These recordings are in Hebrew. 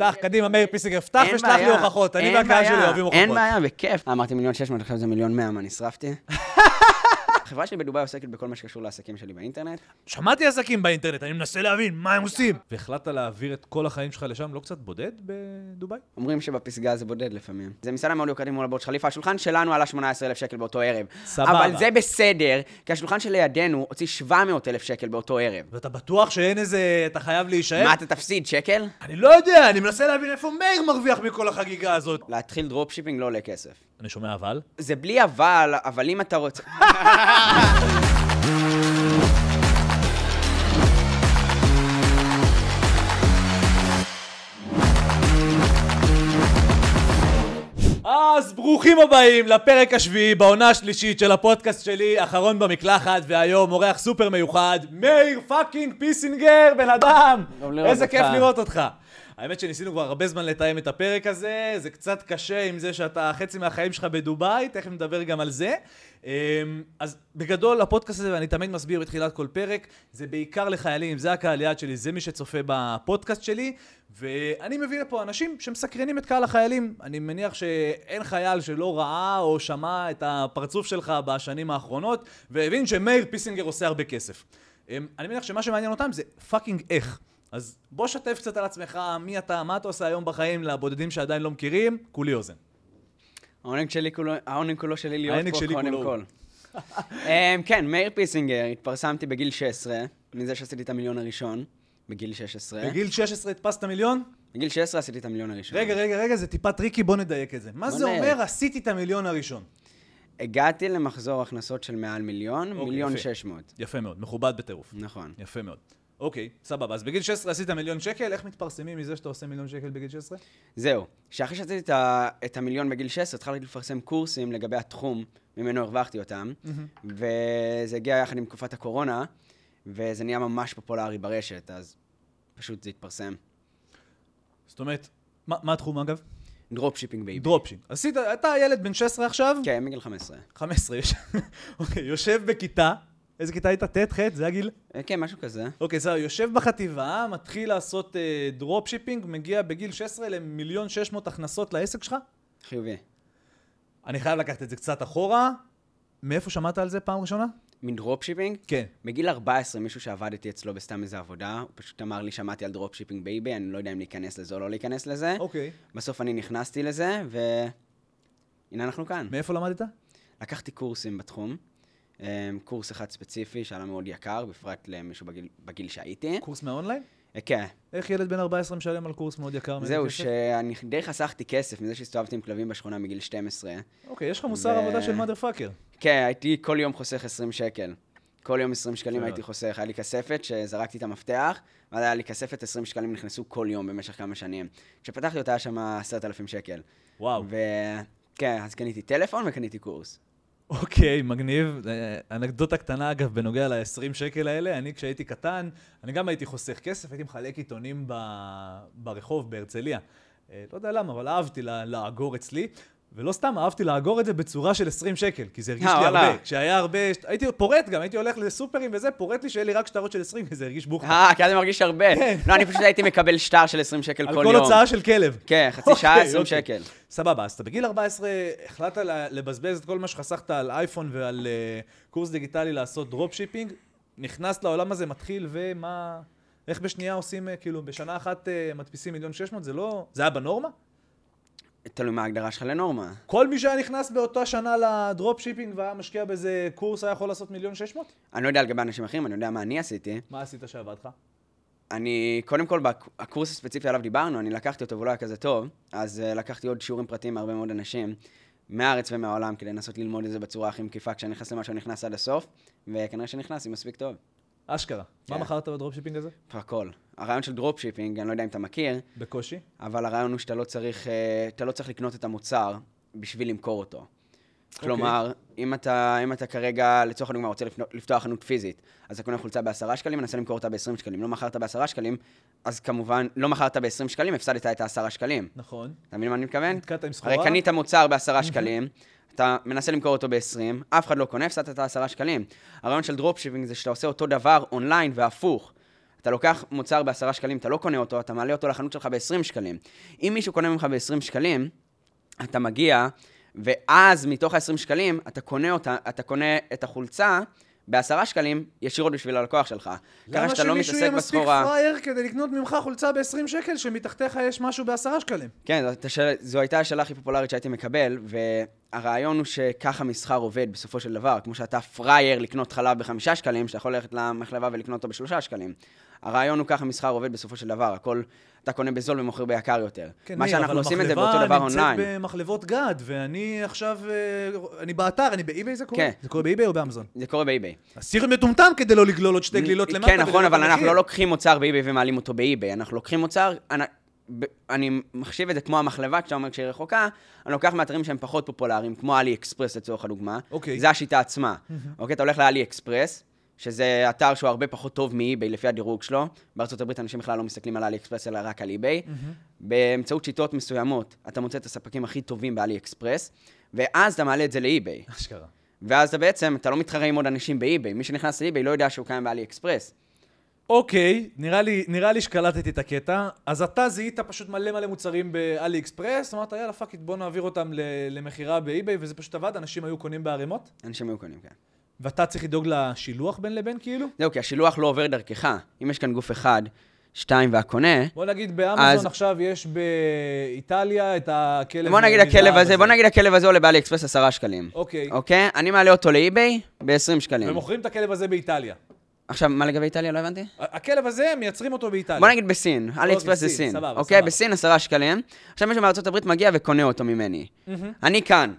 פתח, קדימה, מאיר פיסגר, פתח ושלח לי הוכחות. אני והקהל שלי אוהבים הוכחות. אין בעיה, בכיף. אה, אמרתי מיליון שש מאות, עכשיו זה מיליון מאה, מה, נשרפתי? החברה שלי בדובאי עוסקת בכל מה שקשור לעסקים שלי באינטרנט. שמעתי עסקים באינטרנט, אני מנסה להבין מה הם עושים. והחלטת להעביר את כל החיים שלך לשם, לא קצת בודד בדובאי? אומרים שבפסגה זה בודד לפעמים. זה מסעדה מאוד יוקרתית מול הבורד חליפה, השולחן שלנו עלה 18,000 שקל באותו ערב. סבבה. אבל זה בסדר, כי השולחן שלידינו הוציא 700,000 שקל באותו ערב. ואתה בטוח שאין איזה... אתה חייב להישאר? מה, אתה תפסיד שקל? אני לא יודע, אני מנסה להבין איפה מאיר מרוויח מכל החגיגה הזאת. להתחיל דרופשיפינג לא עולה כסף. אני שומע אבל? זה בלי אבל, אבל אם אתה רוצה... אז ברוכים הבאים לפרק השביעי בעונה השלישית של הפודקאסט שלי, אחרון במקלחת, והיום אורח סופר מיוחד, מאיר פאקינג פיסינגר, בן אדם! איזה כיף לראות אותך. האמת שניסינו כבר הרבה זמן לתאם את הפרק הזה, זה קצת קשה עם זה שאתה חצי מהחיים שלך בדובאי, תכף נדבר גם על זה. אמ, אז בגדול, הפודקאסט הזה, ואני תמיד מסביר בתחילת כל פרק, זה בעיקר לחיילים, זה הקהל יעד שלי, זה מי שצופה בפודקאסט שלי, ואני מביא לפה אנשים שמסקרנים את קהל החיילים. אני מניח שאין חייל שלא ראה או שמע את הפרצוף שלך בשנים האחרונות, והבין שמאיר פיסינגר עושה הרבה כסף. אמ, אני מניח שמה שמעניין אותם זה פאקינג איך. אז בוא שתף קצת על עצמך, מי אתה, מה אתה עושה היום בחיים לבודדים שעדיין לא מכירים, כולי אוזן. העונג שלי כולו, העונג כולו שלי להיות פה שלי קודם כל. um, כן, מאיר פיסינגר, התפרסמתי בגיל 16, מזה שעשיתי את המיליון הראשון, בגיל 16. בגיל 16 הדפסת מיליון? בגיל 16 עשיתי את המיליון הראשון. רגע, רגע, רגע, זה טיפה טריקי, בוא נדייק את זה. מה זה אומר עשיתי את המיליון הראשון? הגעתי למחזור הכנסות של מעל מיליון, אוקיי, מיליון שש מאות. יפה מאוד, מכובד בטירוף. נכון. יפה מאוד. אוקיי, סבבה. אז בגיל 16 עשית מיליון שקל, איך מתפרסמים מזה שאתה עושה מיליון שקל בגיל 16? זהו. שאחרי שעשיתי את, ה... את המיליון בגיל 16, התחלתי לפרסם קורסים לגבי התחום ממנו הרווחתי אותם, וזה הגיע יחד עם תקופת הקורונה, וזה נהיה ממש פופולרי ברשת, אז פשוט זה התפרסם. זאת אומרת, מה, מה התחום אגב? דרופשיפינג בייבי. דרופשיפינג. עשית, אתה ילד בן 16 עכשיו? כן, מגיל 15. 15, אוקיי, יושב בכיתה. איזה כיתה היית? ט', ח', זה הגיל? אה, כן, משהו כזה. אוקיי, זהו, יושב בחטיבה, מתחיל לעשות דרופשיפינג, אה, מגיע בגיל 16 למיליון 600 הכנסות לעסק שלך? חיובי. אני חייב לקחת את זה קצת אחורה. מאיפה שמעת על זה פעם ראשונה? מין דרופשיפינג? כן. בגיל 14 מישהו שעבדתי אצלו בסתם איזה עבודה, הוא פשוט אמר לי, שמעתי על דרופשיפינג בייבי, אני לא יודע אם להיכנס לזה או לא להיכנס לזה. אוקיי. בסוף אני נכנסתי לזה, והנה אנחנו כאן. מאיפה למדת? לקחתי קורסים בתחום. אמ, קורס אחד ספציפי שהיה מאוד יקר, בפרט למישהו בגיל, בגיל שהייתי. קורס מאונליין? אה, כן. איך ילד בן 14 משלם על קורס מאוד יקר? זהו, שאני די חסכתי כסף מזה שהסתובבתי עם כלבים בשכונה מגיל 12. אוקיי, יש לך מוסר ו... עבודה של mother fucker. כן, הייתי כל יום חוסך 20 שקל. כל יום 20 שקלים הייתי חוסך, היה לי כספת שזרקתי את המפתח, ואז היה לי כספת 20 שקלים נכנסו כל יום במשך כמה שנים. כשפתחתי אותה היה שם 10,000 שקל. וואו. וכן, אז קניתי טלפון וקניתי קורס. אוקיי, מגניב. אה, אנקדוטה קטנה, אגב, בנוגע ל-20 שקל האלה, אני כשהייתי קטן, אני גם הייתי חוסך כסף, הייתי מחלק עיתונים ב... ברחוב, בהרצליה. אה, לא יודע למה, אבל אהבתי לאגור אצלי. ולא סתם אהבתי לאגור את זה בצורה של 20 שקל, כי זה הרגיש אה, לי הרבה. כשהיה הרבה, הייתי פורט גם, הייתי הולך לסופרים וזה, פורט לי שיהיה לי רק שטרות של 20, כי זה הרגיש בוכר. אה, כי אז אני מרגיש הרבה. כן. לא, אני פשוט הייתי מקבל שטר של 20 שקל כל יום. על כל הוצאה של כלב. כן, חצי אוקיי, שעה 20 אוקיי. שקל. סבבה, אז אתה בגיל 14 החלטת לבזבז את כל מה שחסכת על אייפון ועל אה, קורס דיגיטלי לעשות דרופשיפינג, נכנס לעולם הזה, מתחיל, ומה... איך בשנייה עושים, אה, כאילו, בשנה אחת מדפיסים מיליון 600, זה לא... זה היה בנורמה? תלוי מה ההגדרה שלך לנורמה. כל מי שהיה נכנס באותה שנה לדרופ שיפינג והיה משקיע באיזה קורס, היה יכול לעשות מיליון שש מאות? אני לא יודע לגבי אנשים אחרים, אני יודע מה אני עשיתי. מה עשית שעבד לך? אני, קודם כל, בקורס הספציפי עליו דיברנו, אני לקחתי אותו והוא לא היה כזה טוב, אז אה, לקחתי עוד שיעורים פרטיים מהרבה מאוד אנשים, מהארץ ומהעולם, כדי לנסות ללמוד את זה בצורה הכי מקיפה, כשאני נכנס למה אני נכנס עד הסוף, וכנראה שנכנס, אם מספיק טוב. אשכרה. מה מכרת בדרופשיפינג הזה? הכל. הרעיון של דרופשיפינג, אני לא יודע אם אתה מכיר. בקושי. אבל הרעיון הוא שאתה לא צריך, אה, אתה לא צריך לקנות את המוצר בשביל למכור אותו. אוקיי. כלומר, okay. אם, אתה, אם אתה כרגע, לצורך הדוגמה, רוצה לפתוח חנות פיזית, אז אתה קונה חולצה בעשרה שקלים, מנסה למכור אותה בעשרים שקלים. לא מכרת בעשרה שקלים, אז כמובן, לא מכרת בעשרים שקלים, הפסדת את העשרה שקלים. נכון. אתה מבין מה אני מתכוון? נתקעת עם סחורה. הרי קנית מוצר בעשרה שקלים, אתה מנסה למכור אותו ב-20, אף אחד לא קונה, הפסדת את ה-10 שקלים. הרעיון של דרופשיפינג זה שאתה עושה אותו דבר אונליין והפוך. אתה לוקח מוצר ב-10 שקלים, אתה לא קונה אותו, אתה מעלה אותו לחנות שלך ב-20 שקלים. אם מישהו קונה ממך ב-20 שקלים, אתה מגיע, ואז מתוך ה-20 שקלים, אתה קונה, אותה, אתה קונה את החולצה ב-10 שקלים ישירות בשביל הלקוח שלך. ככה שאתה לא למה שמישהו יהיה מספיק פראייר כדי לקנות ממך חולצה ב-20 שקל, שמתחתיך יש משהו ב-10 שקלים? כן, זו, זו הייתה השאלה הכי פופולרית שהייתי מקבל, ו... הרעיון הוא שככה מסחר עובד בסופו של דבר, כמו שאתה פראייר לקנות חלב בחמישה שקלים, שאתה יכול ללכת למחלבה ולקנות אותו בשלושה שקלים. הרעיון הוא ככה מסחר עובד בסופו של דבר, הכל, אתה קונה בזול ומוכר ביקר יותר. כן, מה שאנחנו עושים את זה באותו דבר אונליין. אבל המחלבה נמצאת במחלבות גד, ואני עכשיו, אה, אני באתר, אני באי-ביי זה קורה? כן. זה קורה באי-ביי או באמזון? זה קורה באי-ביי. אז צריך להיות מטומטם כדי לא לגלול עוד שתי גלילות כן, למטה. כן, נכון, לא אבל אנחנו לא לוקחים מוצר באי-ביי ומעלים אותו באי-ביי, אנחנו לוקחים מוצר, אני מחשיב את זה כמו המחלבה, כשאתה אומר שהיא רחוקה, אני לוקח מאתרים שהם פחות פופולריים, כמו עלי אקספרס לצורך הדוגמה. אוקיי. Okay. זה השיטה עצמה. Mm-hmm. אוקיי, אתה הולך לעלי אקספרס, שזה אתר שהוא הרבה פחות טוב מאיביי לפי הדירוג שלו. בארצות הברית אנשים בכלל לא מסתכלים על עלי אקספרס אלא רק על איביי. Mm-hmm. באמצעות שיטות מסוימות, אתה מוצא את הספקים הכי טובים בעלי אקספרס, ואז אתה מעלה את זה לאיביי. אשכרה. ואז אתה בעצם, אתה לא מתחרה עם עוד אנשים באיביי. מי שנכנס לאיביי לא יודע שהוא קיים באלי אקספרס. אוקיי, נראה לי, נראה לי שקלטתי את הקטע. אז אתה זיהית פשוט מלא מלא מוצרים באלי אקספרס, אמרת, יאללה, פאק איט, בוא נעביר אותם למכירה באי-ביי, וזה פשוט עבד, אנשים היו קונים בערימות? אנשים היו קונים, כן. ואתה צריך לדאוג לשילוח בין לבין, כאילו? זהו, כי השילוח לא עובר דרכך. אם יש כאן גוף אחד, שתיים והקונה... בוא נגיד, באמזון אז... עכשיו יש באיטליה את הכלב... בוא נגיד הכלב הזה, הזה, בוא נגיד הכלב הזה עולה באלי אקספרס עשרה שקלים. אוקיי. אוקיי? אני מעלה אותו לאי-ביי ב-20 שקלים. ומוכרים את הכלב הזה באיטליה. עכשיו, מה לגבי איטליה? לא הבנתי. הכלב הזה, מייצרים אותו באיטליה. בוא נגיד בסין, לא, אלי אקספרס זה סין. סבבה, אוקיי, סבבה. בסין עשרה שקלים. עכשיו מישהו מארצות הברית מגיע וקונה אותו ממני. אני כאן.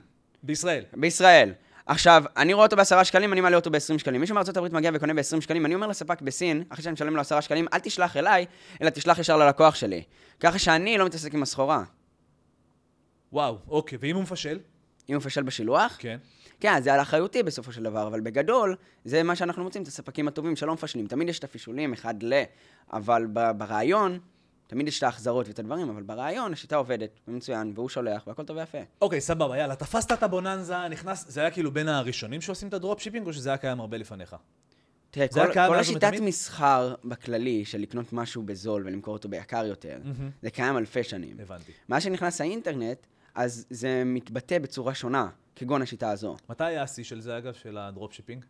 בישראל. בישראל. עכשיו, אני רואה אותו בעשרה שקלים, אני מעלה אותו ב-20 שקלים. מישהו מארצות הברית מגיע וקונה ב-20 שקלים, אני אומר לספק בסין, אחרי שאני משלם לו עשרה שקלים, אל תשלח אליי, אלא תשלח ישר ללקוח שלי. ככה שאני לא מתעסק עם הסחורה. וואו, אוקיי, ואם הוא מפשל? אם הוא מפשל בשילוח? כן. כן, זה על אחריותי בסופו של דבר, אבל בגדול, זה מה שאנחנו מוצאים, את הספקים הטובים שלא מפשלים. תמיד יש את הפישולים, אחד ל... אבל ברעיון, תמיד יש את ההחזרות ואת הדברים, אבל ברעיון השיטה עובדת, ומצוין, והוא שולח, והכל טוב ויפה. אוקיי, okay, סבבה, יאללה, תפסת את הבוננזה, נכנס, זה היה כאילו בין הראשונים שעושים את הדרופשיפינג, או שזה היה קיים הרבה לפניך? תראה, כל, כל השיטת מתמיד? מסחר בכללי של לקנות משהו בזול ולמכור אותו ביקר יותר, mm-hmm. זה קיים אלפי שנים. הבנתי. מאז שנכנס האינטרנט, אז זה מתבטא בצורה שונה. כגון השיטה הזו. מתי היה השיא של זה, אגב, של הדרופשיפינג?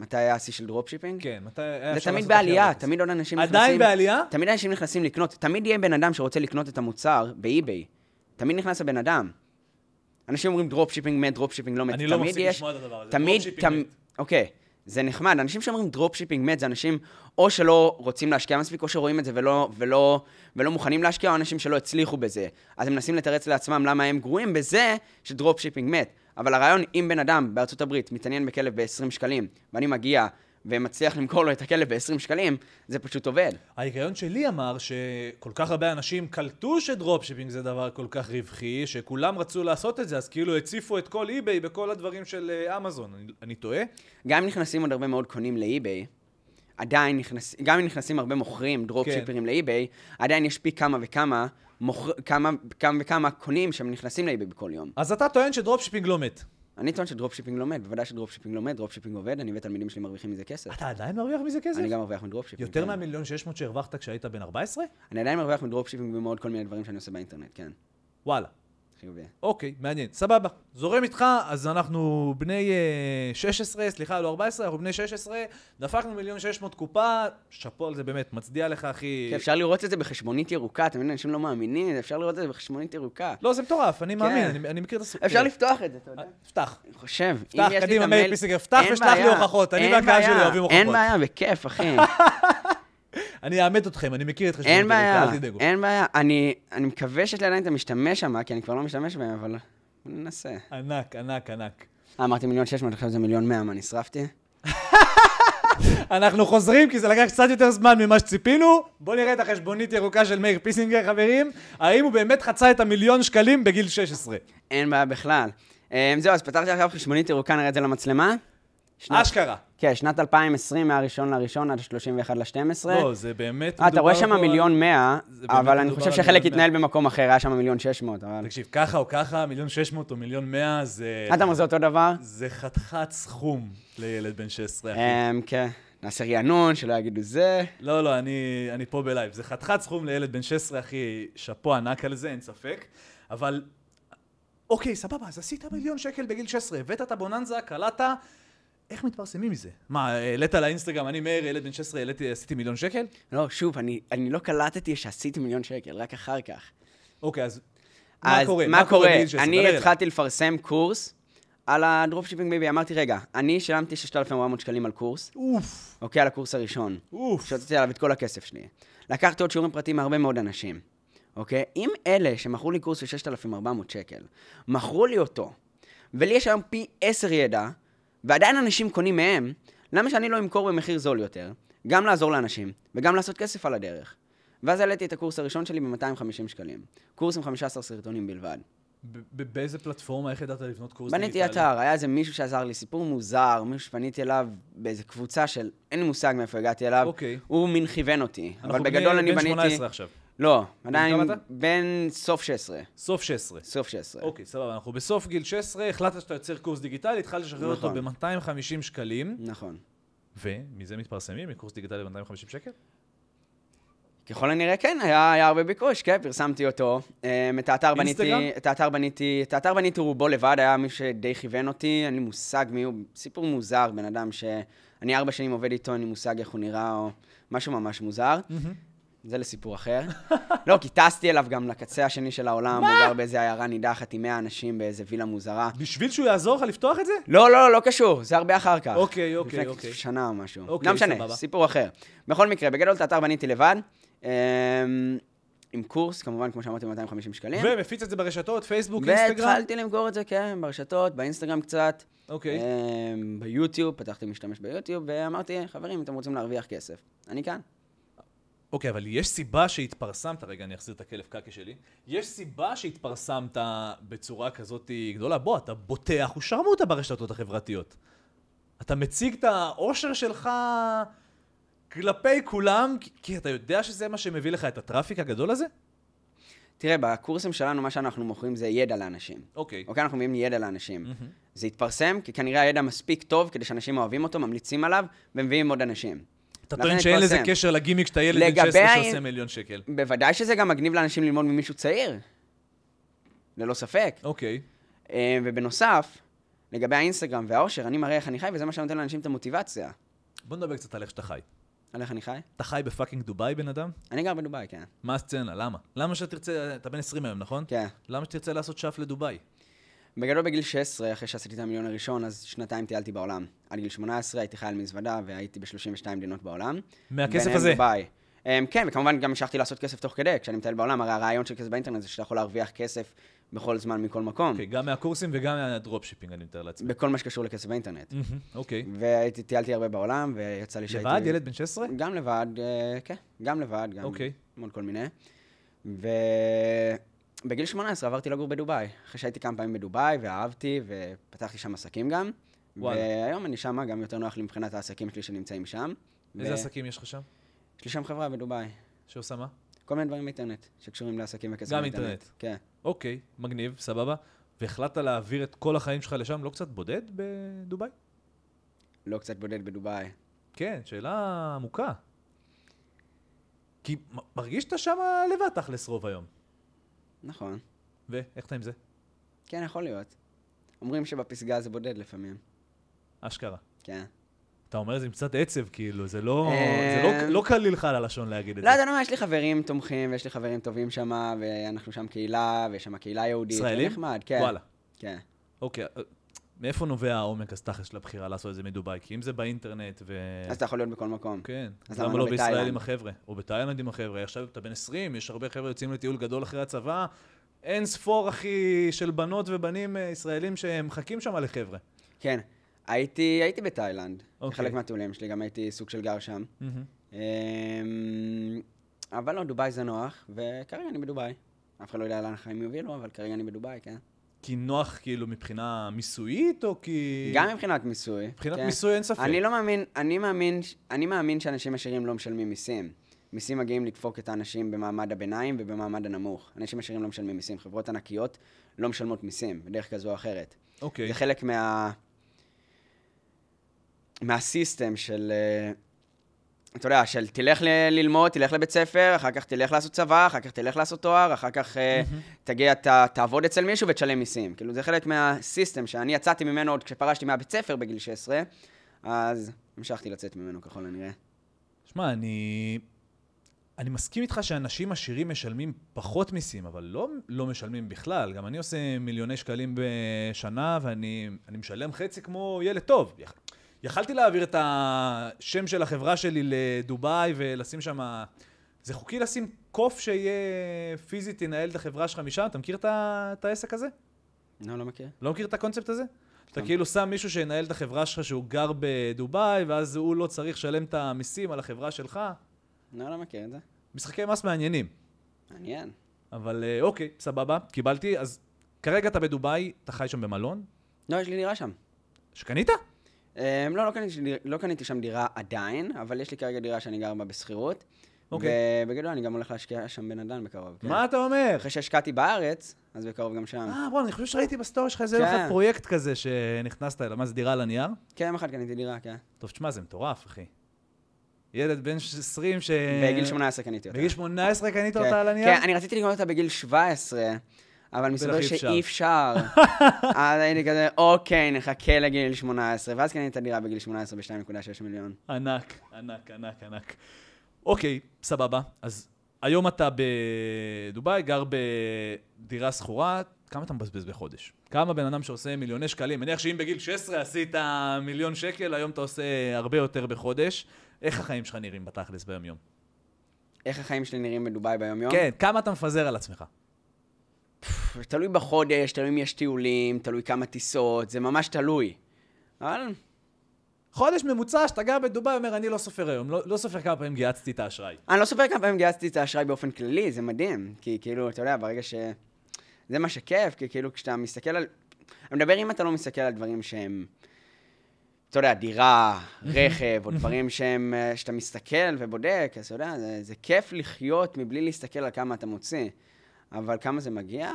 מתי היה השיא של דרופשיפינג? כן, מתי היה זה תמיד בעלייה, תמיד עוד אנשים נכנסים... עדיין בעלייה? תמיד אנשים נכנסים לקנות, תמיד יהיה בן אדם שרוצה לקנות את המוצר באי-ביי. תמיד נכנס הבן אדם. אנשים אומרים דרופשיפינג מת, דרופשיפינג לא מת. אני לא מפסיק יש... לשמוע את הדבר הזה, תמיד, תמיד, אוקיי, זה נחמד. אנשים שאומרים דרופשיפינג מת, זה אנשים או שלא רוצים להשקיע מספיק, או שרואים את זה ולא, ולא, ולא מוכנים להשקיע, או אנשים שלא הצליחו בזה. אז הם מנסים לתרץ לעצמם למה הם גרועים בזה שדרופשיפינג מת. אבל הרעיון, אם בן אדם בארצות הברית מתעניין בכלב ב-20 שקלים, ואני מגיע ומצליח למכור לו את הכלב ב-20 שקלים, זה פשוט עובד. ההיגיון שלי אמר שכל כך הרבה אנשים קלטו שדרופשיפינג זה דבר כל כך רווחי, שכולם רצו לעשות את זה, אז כאילו הציפו את כל אי-ביי בכל הדברים של אה, אמזון. אני, אני טועה? גם אם נכנסים עוד הרבה מאוד קונים לאי-ביי. עדיין נכנס, גם אם נכנסים הרבה מוכרים, דרופשיפרים כן. לאי-ביי, עדיין יש פי כמה וכמה, מוכר, כמה, כמה וכמה קונים שהם נכנסים לאי-ביי בכל יום. אז אתה טוען שדרופשיפינג לא מת. אני טוען שדרופשיפינג לא מת, בוודאי שדרופשיפינג לא מת, דרופשיפינג עובד, אני ותלמידים שלי מרוויחים מזה כסף. אתה עדיין מרוויח מזה כסף? אני גם מרוויח מדרופשיפינג. יותר כן. מהמיליון 600 שהרווחת כשהיית בן 14? אני עדיין מרוויח מדרופשיפינג ומעוד כל מיני דברים שאני עושה באינטרנט, כן. וואלה. חיובי. אוקיי, מעניין. סבבה. זורם איתך, אז אנחנו בני 16, אה, סליחה, לא 14, אנחנו בני 16, דפקנו מיליון 600 קופה, שאפו על זה באמת, מצדיע לך, אחי. כן, אפשר לראות את זה בחשבונית ירוקה, אתה מבין, אנשים לא מאמינים, אפשר לראות את זה בחשבונית ירוקה. לא, זה מטורף, אני כן. מאמין, אני מכיר את הסוף. אפשר לפתוח את זה, אתה יודע. אה, פתח. אני חושב. פתח, קדימה, מאיר פיסינגר, פתח ושלח לי הוכחות, אני והקהל שלי אוהבים הוכחות. אין בעיה, בכיף, אחי. אני אאמת אתכם, אני מכיר את חשבון אין בעיה, אין בעיה. אני, אני מקווה שיש לי עדיין את המשתמש שם, כי אני כבר לא משתמש בהם, אבל ננסה. ענק, ענק, ענק. אה, אמרתי מיליון שש מאות, עכשיו זה מיליון מאה, מה, נשרפתי? אנחנו חוזרים, כי זה לקח קצת יותר זמן ממה שציפינו. בואו נראה את החשבונית ירוקה של מאיר פיסינגר, חברים. האם הוא באמת חצה את המיליון שקלים בגיל 16? אין בעיה בכלל. אה, זהו, אז פתרתי עכשיו חשבונית ירוקה, נראה את זה למצלמה. שנת... אשכרה. כן, שנת 2020, מהראשון לראשון עד 31 ל-12. לא, זה באמת... 아, אה, אתה רואה שם מיליון 100, אבל אני חושב שחלק התנהל במקום אחר, היה שם מיליון 600. אבל... תקשיב, ככה או ככה, מיליון 600 או מיליון 100 זה... אתה אומר, זה אותו דבר? זה חתיכת סכום לילד בן 16, אחי. אמ, כן. נעשה רענון, שלא יגידו זה. לא, לא, אני, אני פה בלייב. זה חתיכת סכום לילד בן 16, אחי, שאפו ענק על זה, אין ספק. אבל, אוקיי, סבבה, אז עשית מיליון שקל בגיל 16, הבאת את הבוננזה, קלעת, איך מתפרסמים מזה? מה, העלית לאינסטגרם, אני מאיר, ילד בן 16, העליתי, עשיתי מיליון שקל? לא, שוב, אני, אני לא קלטתי שעשיתי מיליון שקל, רק אחר כך. אוקיי, אז, אז מה קורה? מה מה קורה? קורה אני התחלתי לפרסם קורס על הדרופשיפינג ביבי, אמרתי, רגע, אני שילמתי 6,400 שקלים על קורס. אוף. אוקיי, על הקורס הראשון. אוף. שהוצאתי עליו את כל הכסף שלי. לקחתי עוד שיעורים פרטיים מהרבה מאוד אנשים, אוקיי? אם אלה שמכרו לי קורס של 6,400 שקל, מכרו לי אותו, ולי יש היום פי עשר ידע, ועדיין אנשים קונים מהם, למה שאני לא אמכור במחיר זול יותר? גם לעזור לאנשים, וגם לעשות כסף על הדרך. ואז העליתי את הקורס הראשון שלי ב-250 שקלים. קורס עם 15 סרטונים בלבד. באיזה פלטפורמה, איך ידעת לבנות קורס דיגיטלי? בניתי אתר, היה איזה מישהו שעזר לי, סיפור מוזר, מישהו שפניתי אליו באיזה קבוצה של, אין לי מושג מאיפה הגעתי אליו. אוקיי. הוא מין כיוון אותי. אבל בגדול אני בניתי... אנחנו בני 18 עכשיו. לא, עדיין בין סוף 16. סוף 16. סוף 16. אוקיי, סבבה, אנחנו בסוף גיל 16, החלטת שאתה יוצר קורס דיגיטלי, התחלת לשחרר נכון. אותו ב-250 שקלים. נכון. ומזה מתפרסמים, מקורס דיגיטלי ב-250 שקל? ככל הנראה כן, היה, היה הרבה ביקוש, כן, פרסמתי אותו. אה, את האתר בניתי, את האתר בניתי, את האתר בניתי רובו לבד, היה מי שדי כיוון אותי, אין לי מושג מי הוא, סיפור מוזר, בן אדם שאני ארבע שנים עובד איתו, אין לי מושג איך הוא נראה, או משהו ממש מוזר. Mm-hmm. זה לסיפור אחר. לא, כי טסתי אליו גם לקצה השני של העולם, הוא גר באיזה עיירה נידחת עם 100 אנשים באיזה וילה מוזרה. בשביל שהוא יעזור לך לפתוח את זה? לא, לא, לא קשור, זה הרבה אחר כך. אוקיי, אוקיי, אוקיי. לפני שנה או משהו. אוקיי, לא משנה, סיפור אחר. בכל מקרה, בגדול את האתר בניתי לבד. אמ, עם קורס, כמובן, כמו שאמרתי, 250 שקלים. ומפיץ את זה ברשתות, פייסבוק, אינסטגרם? והתחלתי למכור את זה, כן, ברשתות, באינסטגרם קצת. אוקיי. אמ, ביוטיוב, פתחתי משתמש ביוטיוב, ואמרתי, חברים, אתם רוצים להרוויח כסף, אני כאן. אוקיי, אבל יש סיבה שהתפרסמת, רגע, אני אחזיר את הכלב קקי שלי, יש סיבה שהתפרסמת בצורה כזאת גדולה. בוא, אתה בוטח ושרמוטה ברשתות החברתיות. אתה מציג את האושר שלך כלפי כולם, כי אתה יודע שזה מה שמביא לך את הטראפיק הגדול הזה? תראה, בקורסים שלנו, מה שאנחנו מוכרים זה ידע לאנשים. אוקיי. אוקיי, אנחנו מביאים ידע לאנשים. Mm-hmm. זה התפרסם, כי כנראה הידע מספיק טוב כדי שאנשים אוהבים אותו, ממליצים עליו, ומביאים עוד אנשים. אתה טוען שאין לזה קשר לגימיק שאתה ילד בן 16 שעושה מיליון שקל. בוודאי שזה גם מגניב לאנשים ללמוד ממישהו צעיר. ללא ספק. אוקיי. אה, ובנוסף, לגבי האינסטגרם והאושר, אני מראה איך אני חי, וזה מה שנותן לאנשים את המוטיבציה. בוא נדבר קצת על איך שאתה חי. על איך אני חי? אתה חי בפאקינג דובאי, בן אדם? אני גר בדובאי, כן. מה הסצנה? למה? למה שתרצה, אתה בן 20 היום, נכון? כן. למה שתרצה לעשות שאף לדובאי? בגדול בגיל 16, אחרי שעשיתי את המיליון הראשון, אז שנתיים טיילתי בעולם. עד גיל 18 הייתי חייל מזוודה והייתי ב-32 מדינות בעולם. מהכסף הזה? ביי. Um, אמ, כן, וכמובן גם המשכתי לעשות כסף תוך כדי, כשאני מטייל בעולם, הרי הרעיון של כסף באינטרנט זה שאתה יכול להרוויח כסף בכל זמן, מכל מקום. Okay, אוקיי, גם מהקורסים וגם מהדרופשיפינג, אני מתאר לעצמי. בכל מה שקשור לכסף באינטרנט. אוקיי. Mm-hmm, okay. וטיילתי הרבה בעולם, ויצא לי שהייתי... לבד? ילד בן 16? גם לבד, uh, כן, גם לבד, גם okay. אוקיי. מול כל מיני. ו... בגיל 18 עברתי לגור בדובאי. אחרי שהייתי כמה פעמים בדובאי, ואהבתי, ופתחתי שם עסקים גם. וואלה. והיום אני שמה גם יותר נוח לי מבחינת העסקים שלי שנמצאים שם. איזה ו... עסקים יש לך שם? יש לי שם חברה בדובאי. שעושה מה? כל מיני דברים באינטרנט, שקשורים לעסקים וכסף גם אינטרנט. כן. אוקיי, מגניב, סבבה. והחלטת להעביר את כל החיים שלך לשם, לא קצת בודד בדובאי? לא קצת בודד בדובאי. כן, שאלה עמוקה. כי מרגיש שאתה שם לבד תכלס רוב היום. נכון. ואיך אתה עם זה? כן, יכול להיות. אומרים שבפסגה זה בודד לפעמים. אשכרה. כן. אתה אומר את זה עם קצת עצב, כאילו, זה לא, זה לא, אה, לא קליל לך על הלשון להגיד את לא, זה. לא, אתה יודע, מה, יש לי חברים תומכים, ויש לי חברים טובים שם, ואנחנו שם קהילה, ויש שם קהילה יהודית. ישראלים? נחמד, כן. וואלה. כן. אוקיי, אה, מאיפה נובע העומק הסטאחס של הבחירה לעשות את זה מדובאי? כי אם זה באינטרנט ו... אז אתה יכול להיות בכל מקום. כן. אז למה לא, לא בישראל עם החבר'ה? או בתאילנד עם החבר'ה. עכשיו אתה בן 20, יש הרבה חבר'ה יוצאים לטיול גדול אחרי הצבא. אין ספור, אחי, של בנות ובנים אה, ישראלים שמחכים שם לחבר'ה. כן. הייתי, הייתי בתאילנד. Okay. אוקיי. חלק מהטיולים שלי, גם הייתי סוג של גר שם. Mm-hmm. אבל לא, דובאי זה נוח, וכרגע אני בדובאי. אף אחד לא יודע לאן החיים יובילו, אבל כרגע אני בדובאי, כן? כי נוח כאילו מבחינה מיסויית, או כי... גם מבחינת מיסוי. מבחינת כן. מיסוי אין ספק. אני לא מאמין, אני מאמין, אני מאמין שאנשים עשירים לא משלמים מיסים. מיסים מגיעים לדפוק את האנשים במעמד הביניים ובמעמד הנמוך. אנשים עשירים לא משלמים מיסים. חברות ענקיות לא משלמות מיסים, בדרך כזו או אחרת. אוקיי. זה חלק מה... מהסיסטם של... Uh, אתה יודע, של תלך ללמוד, תלך לבית ספר, אחר כך תלך לעשות צבא, אחר כך תלך לעשות תואר, אחר כך mm-hmm. תגיע, ת, תעבוד אצל מישהו ותשלם מיסים. כאילו, זה חלק מהסיסטם שאני יצאתי ממנו עוד כשפרשתי מהבית ספר בגיל 16, אז המשכתי לצאת ממנו ככל הנראה. שמע, אני... אני מסכים איתך שאנשים עשירים משלמים פחות מיסים, אבל לא, לא משלמים בכלל. גם אני עושה מיליוני שקלים בשנה, ואני משלם חצי כמו ילד טוב. יכלתי להעביר את השם של החברה שלי לדובאי ולשים שם... זה חוקי לשים קוף שיהיה פיזית ינהל את החברה שלך משם? אתה מכיר את העסק הזה? לא, לא מכיר. לא מכיר את הקונספט הזה? אתה לא. כאילו שם מישהו שינהל את החברה שלך שהוא גר בדובאי, ואז הוא לא צריך לשלם את המיסים על החברה שלך? לא, לא מכיר את זה. משחקי מס מעניינים. מעניין. אבל אה, אוקיי, סבבה, קיבלתי. אז כרגע אתה בדובאי, אתה חי שם במלון? לא, יש לי נראה שם. שקנית? Um, לא, לא קניתי, לא קניתי שם דירה עדיין, אבל יש לי כרגע דירה שאני גר בה בשכירות. אוקיי. Okay. ובגדול אני גם הולך להשקיע שם בנדל"ן בקרוב. כן. מה אתה אומר? אחרי שהשקעתי בארץ, אז בקרוב גם שם. אה, בוא, אני חושב שראיתי בסטורי שלך איזה כן. לך פרויקט כזה שנכנסת אליו. מה, זה דירה על הנייר? כן, יום אחד קניתי דירה, כן. טוב, תשמע, זה מטורף, אחי. ילד בן 20 ש... בגיל 18 קניתי אותה. בגיל 18 קנית כן. אותה על הנייר? כן, אני רציתי לקנות אותה בגיל 17. אבל מסתבר שאי אפשר. אז הייתי כזה, אוקיי, נחכה לגיל 18, ואז קנית דירה בגיל 18 ב-2.6 מיליון. ענק, ענק, ענק, ענק. אוקיי, סבבה. אז היום אתה בדובאי, גר בדירה שכורה, כמה אתה מבזבז בחודש? כמה בן אדם שעושה מיליוני שקלים? מניח שאם בגיל 16 עשית מיליון שקל, היום אתה עושה הרבה יותר בחודש. איך החיים שלך נראים בתכלס ביום-יום? איך החיים שלי נראים בדובאי ביום-יום? כן, כמה אתה מפזר על עצמך? פפ, תלוי בחודש, תלוי אם יש טיולים, תלוי כמה טיסות, זה ממש תלוי. אבל... חודש ממוצע שאתה גר בדובאי, אומר, אני לא סופר היום, לא, לא סופר כמה פעמים גייצתי את האשראי. אני לא סופר כמה פעמים גייצתי את האשראי באופן כללי, זה מדהים. כי כאילו, אתה יודע, ברגע ש... זה מה שכיף, כי כאילו כשאתה מסתכל על... אני מדבר אם אתה לא מסתכל על דברים שהם... אתה יודע, דירה, רכב, או דברים שהם, אה, שאתה מסתכל ובודק, אז אתה יודע, זה, זה כיף לחיות מבלי להסתכל על כמה אתה מוציא. אבל כמה זה מגיע?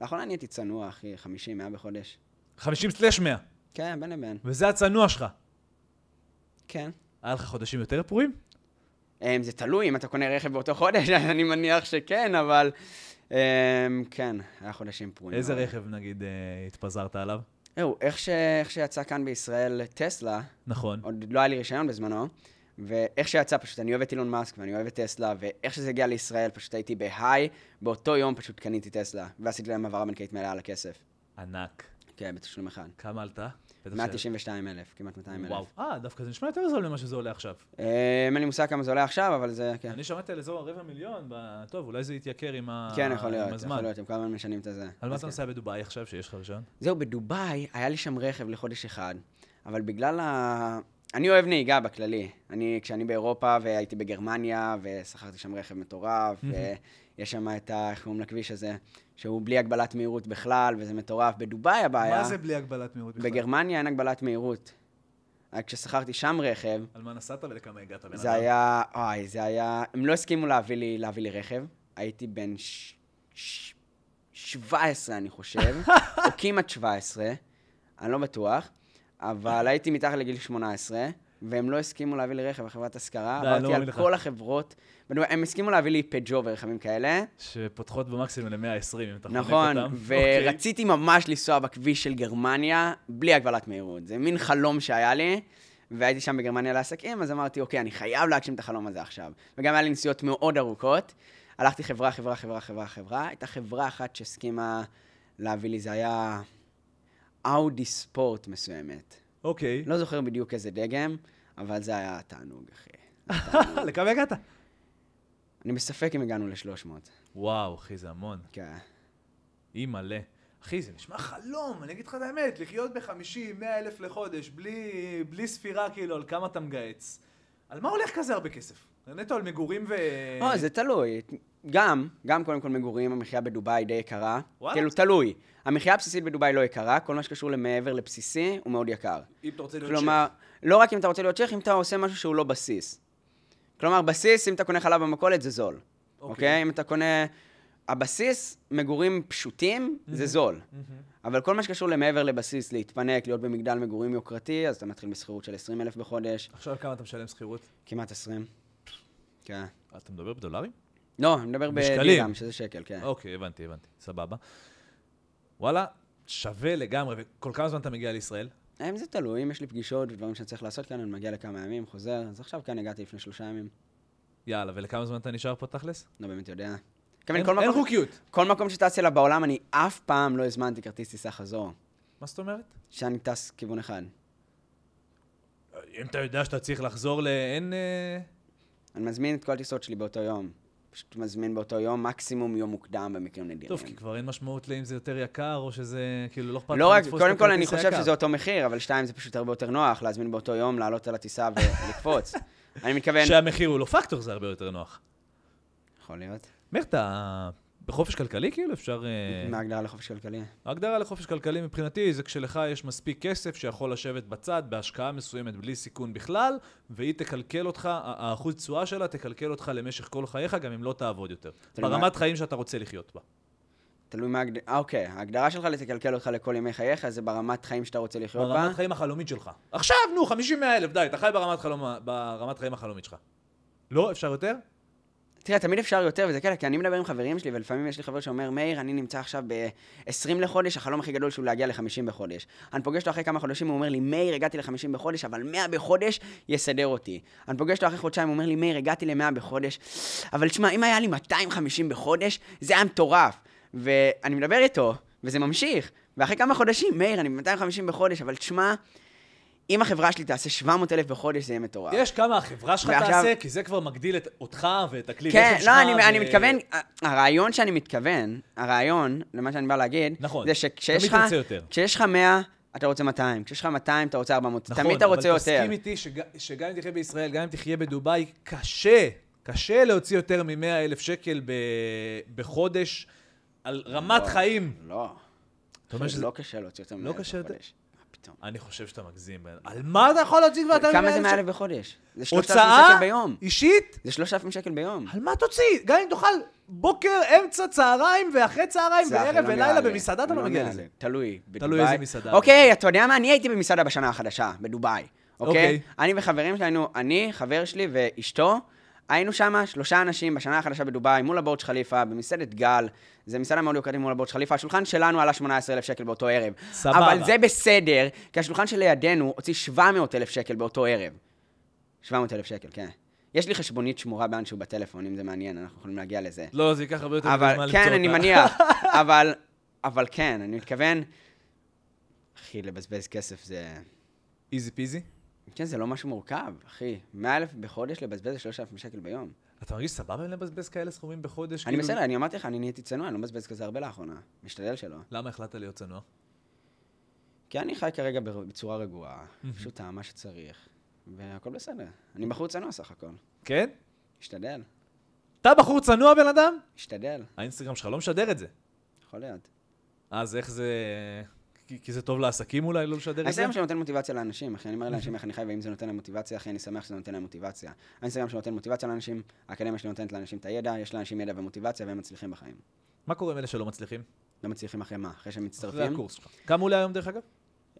לאחרונה נהייתי צנוע, אחי, 50, 100 בחודש. 50 סלש 100. כן, בין לבין. וזה הצנוע שלך. כן. היה לך חודשים יותר פורים? אמ, זה תלוי, אם אתה קונה רכב באותו חודש, אני מניח שכן, אבל... אמ, כן, היה חודשים פרועים. איזה רכב, נגיד, אה, התפזרת עליו? זהו, איך, ש... איך שיצא כאן בישראל טסלה, נכון. עוד לא היה לי רישיון בזמנו, ואיך שיצא פשוט, אני אוהב את אילון מאסק ואני אוהב את טסלה, ואיך שזה הגיע לישראל, פשוט הייתי בהיי, באותו יום פשוט קניתי טסלה, ועשיתי להם העברה בנקאית מלאה על הכסף. ענק. כן, בתשלום אחד. כמה עלתה? 192 אלף, כמעט 200 אלף. וואו, אה, דווקא זה נשמע יותר זול ממה שזה עולה עכשיו. אה, אין לי מושג כמה זה עולה עכשיו, אבל זה, כן. אני שמעתי על אזור הרבע מיליון, טוב, אולי זה יתייקר עם הזמן. כן, יכול להיות, יכול להיות, הם כל הזמן משנים את זה. על מה אתה כן. נוסע בדובאי עכשיו, שיש לך רישיון? זהו, בדובאי היה לי שם רכב לחודש אחד, אבל בגלל אני אוהב נהיגה בכללי. אני, כשאני באירופה והייתי בגרמניה, ושכרתי שם רכב מטורף, ויש שם את ה... איך קוראים לכביש הזה? שהוא בלי הגבלת מהירות בכלל, וזה מטורף. בדובאי הבעיה... מה זה בלי הגבלת מהירות בכלל? בגרמניה אין הגבלת מהירות. אה, כששכרתי שם רכב... על מה נסעת ולכמה הגעת, בן זה היה... אוי, זה היה... הם לא הסכימו להביא לי, להביא לי רכב. הייתי בן ש... ש... 17, אני חושב, או כמעט 17, אני לא בטוח. אבל הייתי מתחת לגיל 18, והם לא הסכימו להביא לי רכב, לחברת השכרה. עברתי לא על כל החברות. הם הסכימו להביא לי פג'ו ורכבים כאלה. שפותחות במקסימום ל-120, אם אתה חונק נכון, אותם. נכון, ורציתי אוקיי. ממש לנסוע בכביש של גרמניה, בלי הגבלת מהירות. זה מין חלום שהיה לי. והייתי שם בגרמניה לעסקים, אז אמרתי, אוקיי, אני חייב להגשים את החלום הזה עכשיו. וגם היה לי נסיעות מאוד ארוכות. הלכתי חברה, חברה, חברה, חברה, חברה. הייתה חברה אחת שהסכימה להביא לי, זה היה אאודי ספורט מסוימת. אוקיי. לא זוכר בדיוק איזה דגם, אבל זה היה התענוג, אחי. לכמה הגעת? אני בספק אם הגענו ל-300. וואו, אחי, זה המון. כן. אי מלא. אחי, זה נשמע חלום, אני אגיד לך את האמת, לחיות ב-50, 100 אלף לחודש, בלי, בלי ספירה כאילו על כמה אתה מגהץ. על מה הולך כזה הרבה כסף? נטו על מגורים ו... אה, זה תלוי. גם, גם קודם כל מגורים, המחיה בדובאי די יקרה. וואט? כאילו, תלוי. המחיה הבסיסית בדובאי לא יקרה, כל מה שקשור למעבר לבסיסי הוא מאוד יקר. אם אתה רוצה להיות צ'ך. כלומר, לא רק אם אתה רוצה להיות צ'ך, אם אתה עושה משהו שהוא לא בסיס. כלומר, בסיס, אם אתה קונה חלב במכולת, זה זול. אוקיי? Okay. אוקיי? Okay? אם אתה קונה... הבסיס, מגורים פשוטים, mm-hmm. זה זול. Mm-hmm. אבל כל מה שקשור למעבר לבסיס, להתפנק, להיות במגדל מגורים יוקרתי, אז אתה מתחיל בשכירות של 20 אלף בחודש. עכשיו כמה אתה משלם שכירות? כמעט 20. כן. אתה מדבר בדולרים? לא, אני מדבר בדירם, שזה שקל, כן. אוקיי, הבנתי, הבנתי, סבבה. וואלה, שווה לגמרי. וכל כמה זמן אתה מגיע לישראל? האם זה תלוי, אם יש לי פגישות ודברים שאני צריך לעשות כאן, אני מגיע לכמה ימים, חוזר, אז עכשיו כאן הגעתי לפני שלושה ימים. יאללה, ולכמה זמן אתה נשאר פה תכלס? לא באמת יודע. אין אין חוקיות. כל מקום שטסתי אליו בעולם, אני אף פעם לא הזמנתי כרטיס טיסה חזור. מה זאת אומרת? שאני טס כיוון אחד. אם אתה יודע שאתה צריך לחזור ל... אין... אה, אני מזמין את כל הטיסות שלי באותו יום. פשוט מזמין באותו יום, מקסימום יום מוקדם במקרים נדירים. טוב, כי כבר אין משמעות לאם זה יותר יקר, או שזה, כאילו, לא אכפת לא רק, קודם כל אני חושב שזה אותו מחיר, אבל שתיים, זה פשוט הרבה יותר נוח להזמין באותו יום, לעלות על הטיסה ולקפוץ. אני מתכוון... שהמחיר הוא לא פקטור, זה הרבה יותר נוח. יכול להיות. מאיך אתה בחופש כלכלי כאילו אפשר... אה, מה ההגדרה לחופש כלכלי? ההגדרה לחופש כלכלי מבחינתי זה כשלך יש מספיק כסף שיכול לשבת בצד בהשקעה מסוימת בלי סיכון בכלל, והיא תקלקל אותך, האחוז תשואה שלה תקלקל אותך למשך כל חייך גם אם לא תעבוד יותר. ברמת חיים שאתה רוצה לחיות בה. תלוי מה ההגדרה, אה, אוקיי, ההגדרה שלך לתקלקל אותך לכל ימי חייך, זה ברמת חיים שאתה רוצה לחיות בה. ברמת חיים החלומית שלך. עכשיו, נו, 50-100 אלף, די, אתה חי ברמת, חלומה, ברמת חיים החלומית שלך. לא, אפשר יותר? תראה, תמיד אפשר יותר, וזה כאלה, כי אני מדבר עם חברים שלי, ולפעמים יש לי חבר שאומר, מאיר, אני נמצא עכשיו ב-20 לחודש, החלום הכי גדול שהוא להגיע ל-50 בחודש. אני פוגש אותו אחרי כמה חודשים, הוא אומר לי, מאיר, הגעתי ל-50 בחודש, אבל 100 בחודש יסדר אותי. אני פוגש אותו אחרי חודשיים, הוא אומר לי, מאיר, הגעתי ל-100 בחודש, אבל תשמע, אם היה לי 250 בחודש, זה היה מטורף. ואני מדבר איתו, וזה ממשיך. ואחרי כמה חודשים, מאיר, אני ב-250 בחודש, אבל תשמע, אם החברה שלי תעשה 700 אלף בחודש, זה יהיה מטורף. יש כמה החברה שלך ועכשיו... תעשה, כי זה כבר מגדיל את אותך ואת הכלי כן, לא, אני, ו... אני מתכוון, הרעיון שאני מתכוון, הרעיון, למה שאני בא להגיד, נכון, זה שכשיש לך, כשיש לך 100, אתה רוצה 200, כשיש לך 200, אתה רוצה 400, נכון, תמיד אתה רוצה יותר. נכון, אבל תסכים איתי שג, שגם אם תחיה בישראל, גם אם תחיה בדובאי, קשה, קשה להוציא יותר מ-100 אלף שקל ב, בחודש על רמת לא, חיים. לא. אתה אומר לא שזה לא קשה להוציא יותר לא מ-100 אלף בחודש. פתאום. אני חושב שאתה מגזים. על מה אתה יכול להוציא כבר 200 מיליון? כמה זה 100 אלף בחודש? זה 3,000 שקל ביום. הוצאה? אישית? זה 3,000 שקל ביום. על מה תוציא? גם אם תאכל בוקר, אמצע, צהריים, ואחרי צהריים, וערב לא ולילה במסעדה, אתה לא, לא מגיע לזה. תלוי. תלוי איזה מסעדה. אוקיי, אתה יודע מה? אני הייתי במסעדה בשנה החדשה, בדובאי. אוקיי? אוקיי. אני וחברים שלנו, אני, חבר שלי ואשתו, היינו שם שלושה אנשים בשנה החדשה בדובאי, מול הבורג' חליפה, במסעדת גל. זה מסעדה מאוד יוקרתית מול הבורג' חליפה. השולחן שלנו עלה 18,000 שקל באותו ערב. סבבה. אבל זה בסדר, כי השולחן שלידינו הוציא 700,000 שקל באותו ערב. 700,000 שקל, כן. יש לי חשבונית שמורה באנשהו בטלפון, אם זה מעניין, אנחנו יכולים להגיע לזה. לא, זה ייקח הרבה יותר זמן מזמן כן, אני מניח. אבל, אבל כן, אני מתכוון... אחי, לבזבז כסף זה... איזי פיזי? כן, זה לא משהו מורכב, אחי. 100 אלף בחודש לבזבז 3,000 שקל ביום. אתה מרגיש סבבה לבזבז כאלה סכומים בחודש? אני כאילו? בסדר, אני אמרתי לך, אני נהייתי צנוע, אני לא מבזבז כזה הרבה לאחרונה. משתדל שלא. למה החלטת להיות צנוע? כי אני חי כרגע בצורה רגועה, פשוטה, מה שצריך, והכל בסדר. אני בחור צנוע סך הכל. כן? משתדל. אתה בחור צנוע, בן אדם? משתדל. האינסטגרם שלך לא משדר את זה. יכול להיות. אז איך זה... כי, זה טוב לעסקים אולי לא לשדר את זה? האינסטגרם שלי נותן מוטיבציה לאנשים, אחי, אני אומר לאנשים איך אני חי, ואם זה נותן להם מוטיבציה, אחי, אני שמח שזה נותן להם מוטיבציה. האינסטגרם שלי נותן מוטיבציה לאנשים, האקדמיה שלי נותנת לאנשים את הידע, יש לאנשים ידע ומוטיבציה, והם מצליחים בחיים. מה קורה עם אלה שלא מצליחים? לא מצליחים אחרי מה? אחרי שהם מצטרפים? אחרי הקורס שלך. כמה עולה היום דרך אגב?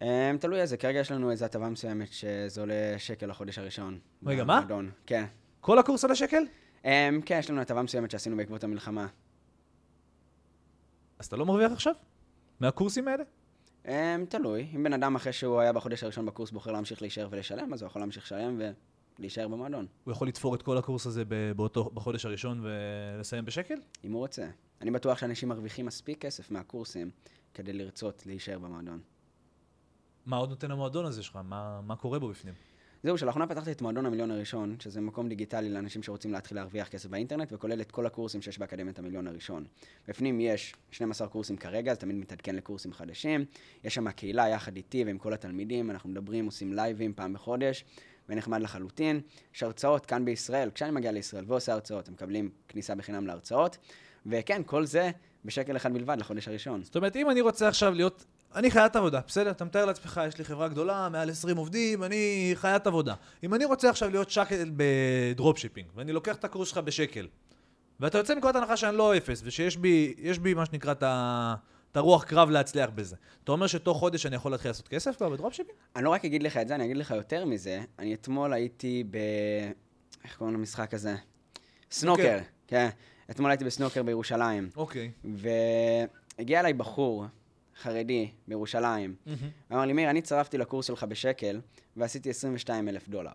אמ, תלוי איזה, כרגע יש לנו איזו הטבה מסוימת שזה עולה שקל לחודש הראשון. רגע, מה? כן. כל הקורס עולה שקל? אמ, כן, יש לנו הטבה מסוימת שעשינו בעקבות המלחמה. אז אתה לא מרוויח עכשיו? מהקורסים האלה? אמ, תלוי. אם בן אדם אחרי שהוא היה בחודש הראשון בקורס בוחר להמשיך להישאר ולשלם, אז הוא יכול להמשיך לשלם ולהישאר במועדון. הוא יכול לתפור את כל הקורס הזה באותו, בחודש הראשון ולסיים בשקל? אם הוא רוצה. אני בטוח שאנשים מרוויחים מספיק כסף מהקורסים כדי לרצות להישאר במועדון. מה עוד נותן המועדון הזה שלך? מה, מה קורה בו בפנים? זהו, שלאחרונה פתחתי את מועדון המיליון הראשון, שזה מקום דיגיטלי לאנשים שרוצים להתחיל להרוויח כסף באינטרנט, וכולל את כל הקורסים שיש באקדמיית המיליון הראשון. בפנים יש 12 קורסים כרגע, זה תמיד מתעדכן לקורסים חדשים. יש שם הקהילה יחד איתי ועם כל התלמידים, אנחנו מדברים, עושים לייבים פעם בחודש, ונחמד לחלוטין. יש הרצאות כאן בישראל, כשאני מגיע לישראל ועושה הרצאות, הם מקבלים כניסה בחינם להרצאות. וכן, כל זה בשקל אחד בלבד לחודש הראשון. זאת אומרת, אם אני רוצה עכשיו להיות אני חיית עבודה, בסדר? אתה מתאר לעצמך, יש לי חברה גדולה, מעל 20 עובדים, אני חיית עבודה. אם אני רוצה עכשיו להיות שקל בדרופשיפינג, ואני לוקח את הקורס שלך בשקל, ואתה יוצא מנקודת הנחה שאני לא אפס, ושיש בי, בי מה שנקרא את ה... את הרוח קרב להצליח בזה. אתה אומר שתוך חודש אני יכול להתחיל לעשות כסף כבר בדרופשיפינג? אני לא רק אגיד לך את זה, אני אגיד לך יותר מזה. אני אתמול הייתי ב... איך קוראים למשחק הזה? סנוקר. Okay. כן. אתמול הייתי בסנוקר בירושלים. אוקיי. Okay. והגיע אליי בחור. חרדי מירושלים, mm-hmm. אמר לי, מאיר, אני צרפתי לקורס שלך בשקל, ועשיתי 22 אלף דולר.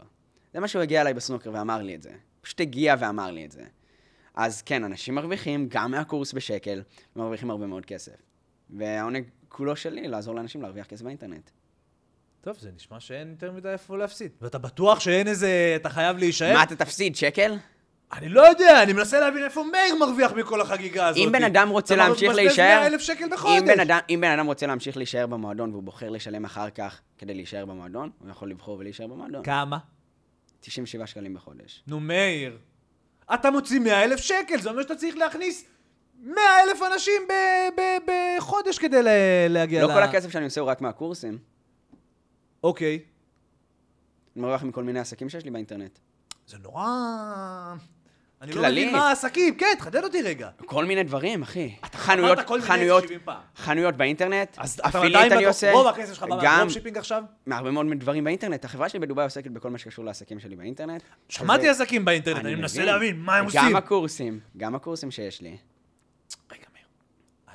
זה מה שהוא הגיע אליי בסנוקר ואמר לי את זה. פשוט הגיע ואמר לי את זה. אז כן, אנשים מרוויחים גם מהקורס בשקל, ומרוויחים הרבה מאוד כסף. והעונג כולו שלי לעזור לאנשים להרוויח כסף באינטרנט. טוב, זה נשמע שאין יותר מדי איפה להפסיד. ואתה בטוח שאין איזה... אתה חייב להישאר? מה, אתה תפסיד? שקל? אני לא יודע, אני מנסה להבין איפה מאיר מרוויח מכל החגיגה הזאת. אם בן אדם רוצה להמשיך להישאר... אתה מבזבז 100,000 שקל בחודש. אם בן, אדם, אם בן אדם רוצה להמשיך להישאר במועדון והוא בוחר לשלם אחר כך כדי להישאר במועדון, הוא יכול לבחור ולהישאר במועדון. כמה? 97 שקלים בחודש. נו, מאיר. אתה מוציא 100,000 שקל, זה אומר שאתה צריך להכניס 100,000 אנשים בחודש כדי להגיע לא ל... לא כל הכסף שאני עושה הוא רק מהקורסים. אוקיי. אני מרוויח מכל מיני עסקים שיש לי באינטרנט. זה נורא... אני לא כללי. לא מבין מה העסקים, כן, תחדד אותי רגע. כל מיני דברים, אחי. אתה חנויות, אמרת כל חנויות, חנויות באינטרנט, אז אפילית אני עושה. רוב הכסף שלך בא שיפינג עכשיו? מהרבה מאוד דברים באינטרנט. החברה שלי בדובאי עוסקת בכל מה שקשור לעסקים שלי באינטרנט. שמעתי שזה... עסקים באינטרנט, אני, אני מנסה להבין מה הם עושים. גם הקורסים, גם הקורסים שיש לי. רגע, מאיר,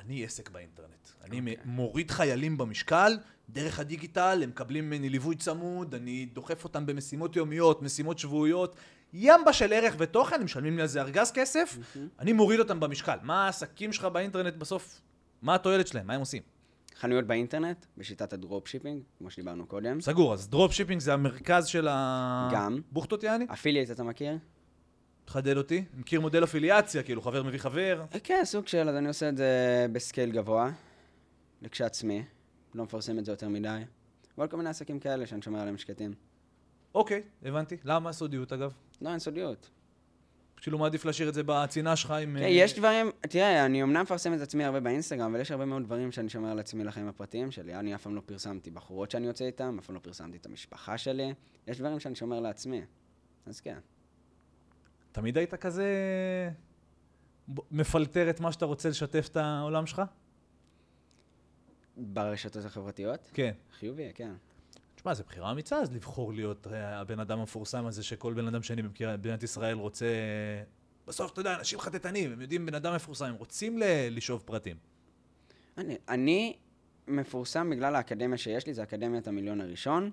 אני עסק באינטרנט. אני אוקיי. מוריד חיילים במשקל, דרך הדיגיטל, הם מקבלים ממני ליווי צמוד, אני דוחף אותם במשימות יומיות, משימות שבועיות, ימבה של ערך ותוכן, הם משלמים לי על זה ארגז כסף, אני מוריד אותם במשקל. מה העסקים שלך באינטרנט בסוף, מה התועלת שלהם, מה הם עושים? חנויות באינטרנט, בשיטת הדרופשיפינג, כמו שדיברנו קודם. סגור, אז דרופשיפינג זה המרכז של ה... גם. בוכטות יעני? אפילייט אתה מכיר? תחדד אותי. מכיר מודל אפיליאציה, כאילו חבר מביא חבר? אה, כן, סוג של, אז אני עושה את זה בסקייל גבוה, לכשעצמי. לא מפרסם את זה יותר מדי. ועוד כל מיני עסקים כאלה שאני שומר עליהם שקטים. אוקיי, הבנתי. למה הסודיות אגב? לא, אין סודיות. כאילו מעדיף להשאיר את זה בצנעה שלך עם... כן, אה, יש דברים, תראה, אני אמנם מפרסם את עצמי הרבה באינסטגרם, אבל יש הרבה מאוד דברים שאני שומר על עצמי לחיים הפרטיים שלי. אני אף פעם לא פרסמתי בחורות שאני יוצא איתן, אף פעם לא פרסמתי את המשפחה שלי. יש דברים שאני שומר לעצמי, אז כן. תמיד היית כזה מפלטר את מה שאתה רוצה לשתף את העולם שלך? ברשתות החברתיות? כן. חיובי, כן. תשמע, זו בחירה אמיצה אז לבחור להיות אה, הבן אדם המפורסם הזה שכל בן אדם שאני מכיר במדינת ישראל רוצה... בסוף, אתה יודע, אנשים חטטנים, הם יודעים בן אדם מפורסם, הם רוצים לשאוב פרטים. אני, אני מפורסם בגלל האקדמיה שיש לי, זה אקדמיית המיליון הראשון.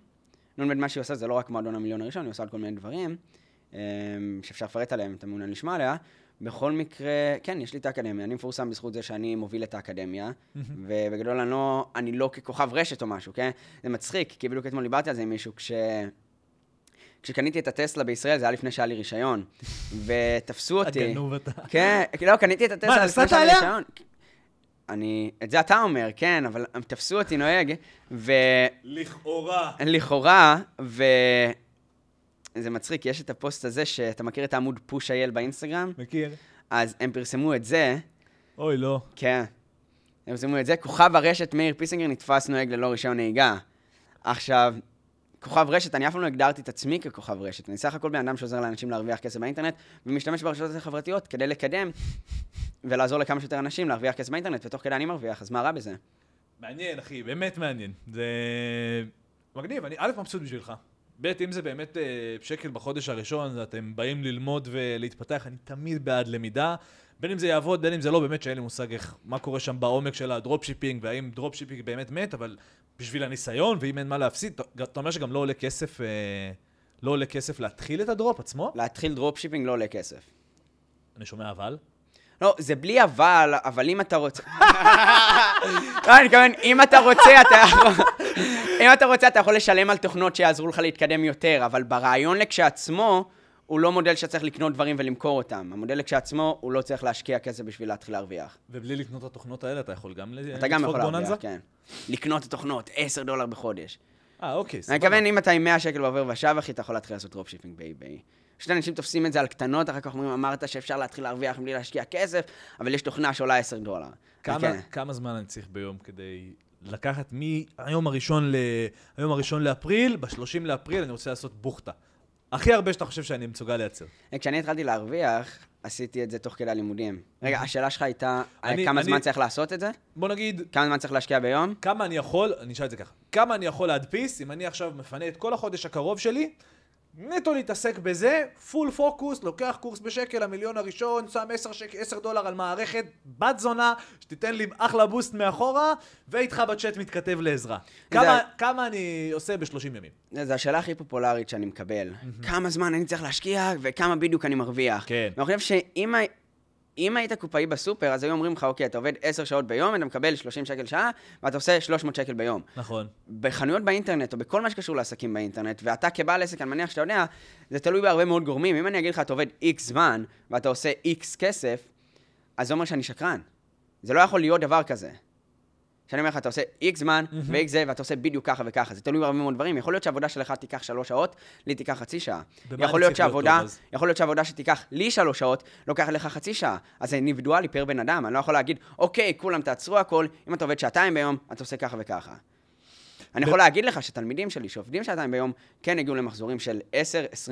נ"ב, מה שהיא עושה זה לא רק מועדון המיליון הראשון, היא עושה כל מיני דברים אה, שאפשר לפרט עליהם, אתה מעוניין לשמוע עליה, בכל מקרה, כן, יש לי את האקדמיה, אני מפורסם בזכות זה שאני מוביל את האקדמיה, ובגדול אני לא, אני לא ככוכב רשת או משהו, כן? זה מצחיק, כי בדיוק אתמול דיברתי על זה עם מישהו, כש... כשקניתי את הטסלה בישראל, זה היה לפני שהיה לי רישיון, ותפסו אותי. הגנוב אתה. כן, לא, קניתי את הטסלה לפני שהיה לי רישיון. אני, את זה אתה אומר, כן, אבל הם תפסו אותי נוהג, ו... לכאורה. לכאורה, ו... זה מצחיק, יש את הפוסט הזה שאתה מכיר את העמוד פוש אייל באינסטגרם? מכיר. אז הם פרסמו את זה. אוי, לא. כן. הם פרסמו את זה. כוכב הרשת מאיר פיסינגר נתפס נוהג ללא רישיון נהיגה. עכשיו, כוכב רשת, אני אף פעם לא הגדרתי את עצמי ככוכב רשת. אני סך הכל בן אדם שעוזר לאנשים להרוויח כסף באינטרנט, ומשתמש ברשתות החברתיות כדי לקדם ולעזור לכמה שיותר אנשים להרוויח כסף באינטרנט, ותוך כדי אני מרוויח, אז מה רע בזה? מעניין, אחי, באמת מעניין. זה מגניב, אני א' מבסוט בשבילך. ב', אם זה באמת אה, שקל בחודש הראשון, אתם באים ללמוד ולהתפתח, אני תמיד בעד למידה. בין אם זה יעבוד, בין אם זה לא, באמת שאין לי מושג איך, מה קורה שם בעומק של הדרופשיפינג, והאם דרופשיפינג באמת מת, אבל בשביל הניסיון, ואם אין מה להפסיד, אתה אומר שגם לא עולה כסף, אה, לא עולה כסף להתחיל את הדרופ עצמו? להתחיל דרופשיפינג לא עולה כסף. אני שומע אבל? לא, זה בלי אבל, אבל אם אתה רוצה... לא, אני מתכוון, אם אתה רוצה, אתה יכול... אם אתה רוצה, אתה יכול לשלם על תוכנות שיעזרו לך להתקדם יותר, אבל ברעיון לכשעצמו, הוא לא מודל שצריך לקנות דברים ולמכור אותם. המודל לכשעצמו, הוא לא צריך להשקיע כסף בשביל להתחיל להרוויח. ובלי לקנות את התוכנות האלה, אתה יכול גם בוננזה? אתה גם יכול להרוויח, כן. לקנות התוכנות, 10 דולר בחודש. אה, אוקיי, סבבה. אני מתכוון, אם אתה עם 100 שקל בעובר ושב, אחי, אתה יכול להתחיל לעשות דרופשיפינג באי-ביי. פשוט אנשים תופסים את זה על קטנות, אחר כך אומרים, אמרת שאפשר להתחיל להרוויח בלי להשקיע כסף, אבל יש תוכנה שעולה 10 דולר. כמה, כן. כמה זמן אני צריך ביום כדי לקחת מהיום הראשון, ל... הראשון לאפריל, ב-30 לאפריל אני רוצה לעשות בוכטה. הכי הרבה שאתה חושב שאני מסוגל לייצר. אה, כשאני התחלתי להרוויח, עשיתי את זה תוך כדי הלימודים. רגע, השאלה שלך הייתה, אה, אני, כמה אני, זמן צריך לעשות את זה? בוא נגיד... כמה זמן צריך להשקיע ביום? כמה אני יכול, אני אשאל את זה ככה, כמה אני יכול להדפיס, אם אני עכשיו מפנה את כל החודש הקרוב שלי, נטו להתעסק בזה, פול פוקוס, לוקח קורס בשקל, המיליון הראשון, שם 10, שק, 10 דולר על מערכת בת זונה, שתיתן לי אחלה בוסט מאחורה, ואיתך בצ'אט מתכתב לעזרה. כמה, זה... כמה אני עושה ב-30 ימים? זו השאלה הכי פופולרית שאני מקבל. Mm-hmm. כמה זמן אני צריך להשקיע וכמה בדיוק אני מרוויח. כן. ואני חושב שאם אם היית קופאי בסופר, אז היו אומרים לך, אוקיי, אתה עובד 10 שעות ביום, אתה מקבל 30 שקל שעה, ואתה עושה 300 שקל ביום. נכון. בחנויות באינטרנט, או בכל מה שקשור לעסקים באינטרנט, ואתה כבעל עסק, אני מניח שאתה יודע, זה תלוי בהרבה מאוד גורמים. אם אני אגיד לך, אתה עובד איקס זמן, ואתה עושה איקס כסף, אז זה אומר שאני שקרן. זה לא יכול להיות דבר כזה. שאני אומר לך, אתה עושה איקס זמן, mm-hmm. ואיקס זה, ואתה עושה בדיוק ככה וככה. זה תלוי בהרבה מאוד דברים. יכול להיות שעבודה שלך תיקח שלוש שעות, לי תיקח חצי שעה. יכול להיות, שעבודה, טוב, אז... יכול להיות שעבודה שתיקח לי שלוש שעות, לוקח לך חצי שעה. אז זה אינדיבידואלי פר בן אדם, אני לא יכול להגיד, אוקיי, כולם תעצרו הכל, אם אתה עובד שעתיים ביום, אתה עושה ככה וככה. אני יכול להגיד לך שתלמידים שלי שעובדים שעתיים ביום, כן הגיעו למחזורים של 10-20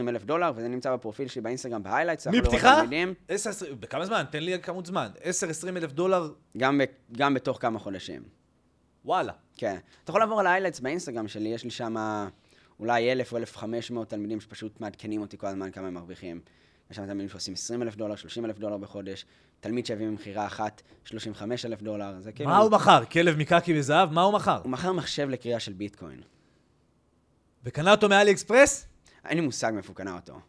אלף דולר, וזה נמצא בפרופיל שלי באינסטגרם בהיילייטס. לא מפתיחה? 10-20, בכמה זמן? תן לי כמות זמן. 10-20 אלף דולר? גם, גם בתוך כמה חודשים. וואלה. כן. אתה יכול לעבור על האיילייטס באינסטגרם שלי, יש לי שם אולי 1,000 או 1,500 תלמידים שפשוט מעדכנים אותי כל הזמן כמה הם מרוויחים. יש שם תלמידים שעושים 20 אלף דולר, 30 אלף דולר בחודש, תלמיד שהביא ממכירה אחת, 35 אלף דולר, זה כאילו... מה הוא מכר? כלב מקקי וזהב? מה הוא מכר? הוא מכר מחשב לקריאה של ביטקוין. וקנה אותו מאלי אקספרס? אין לי מושג מאיפה הוא קנה אותו.